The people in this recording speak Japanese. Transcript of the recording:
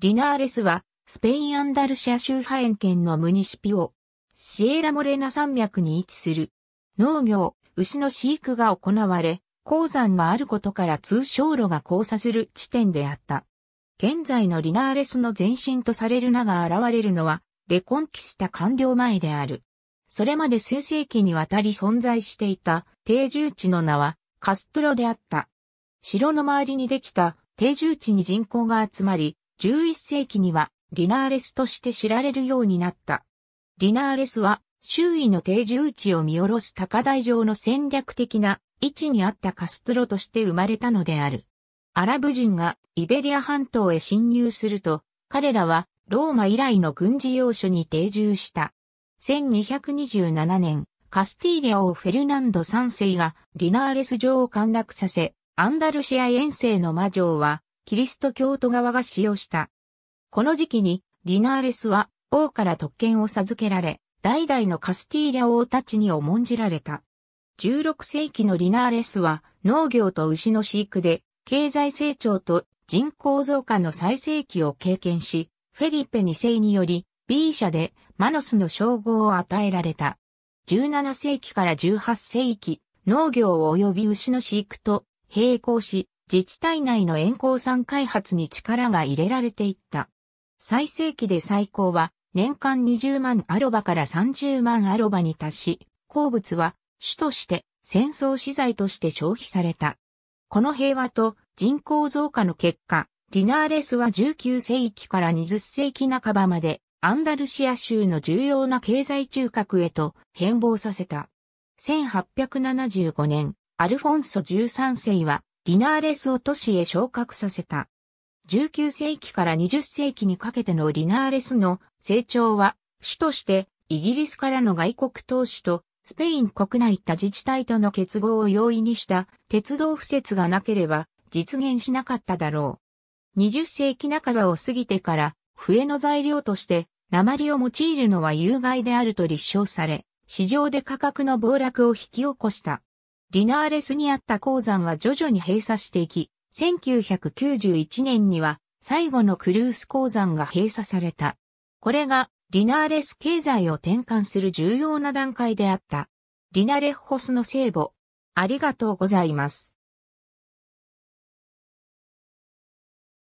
リナーレスは、スペインアンダルシア州ハエン県のムニシピオ、シエラモレナ山脈に位置する。農業、牛の飼育が行われ、鉱山があることから通商路が交差する地点であった。現在のリナーレスの前身とされる名が現れるのは、レコンキスタ完了前である。それまで数世紀にわたり存在していた定住地の名はカストロであった。城の周りにできた定住地に人口が集まり、11世紀にはリナーレスとして知られるようになった。リナーレスは周囲の定住地を見下ろす高台上の戦略的な位置にあったカストロとして生まれたのである。アラブ人がイベリア半島へ侵入すると、彼らはローマ以来の軍事要所に定住した。1227年、カスティーリアをフェルナンド3世がリナーレス城を陥落させ、アンダルシア遠征の魔女はキリスト教徒側が使用した。この時期に、リナーレスは王から特権を授けられ、代々のカスティーリャ王たちに重んじられた。16世紀のリナーレスは農業と牛の飼育で経済成長と人口増加の最盛期を経験し、フェリペ2世により B 社でマノスの称号を与えられた。17世紀から18世紀、農業及び牛の飼育と並行し、自治体内の塩鉱山開発に力が入れられていった。最盛期で最高は年間20万アロバから30万アロバに達し、鉱物は主として戦争資材として消費された。この平和と人口増加の結果、ディナーレスは19世紀から20世紀半ばまでアンダルシア州の重要な経済中核へと変貌させた。1875年、アルフォンソ13世はディナーレスを都市へ昇格させた。19世紀から20世紀にかけてのディナーレスの成長は、主としてイギリスからの外国投資とスペイン国内た自治体との結合を容易にした鉄道敷設がなければ実現しなかっただろう。20世紀半ばを過ぎてから笛の材料として鉛を用いるのは有害であると立証され、市場で価格の暴落を引き起こした。リナーレスにあった鉱山は徐々に閉鎖していき、1991年には最後のクルース鉱山が閉鎖された。これがリナーレス経済を転換する重要な段階であった。リナレッホスの聖母。ありがとうございます。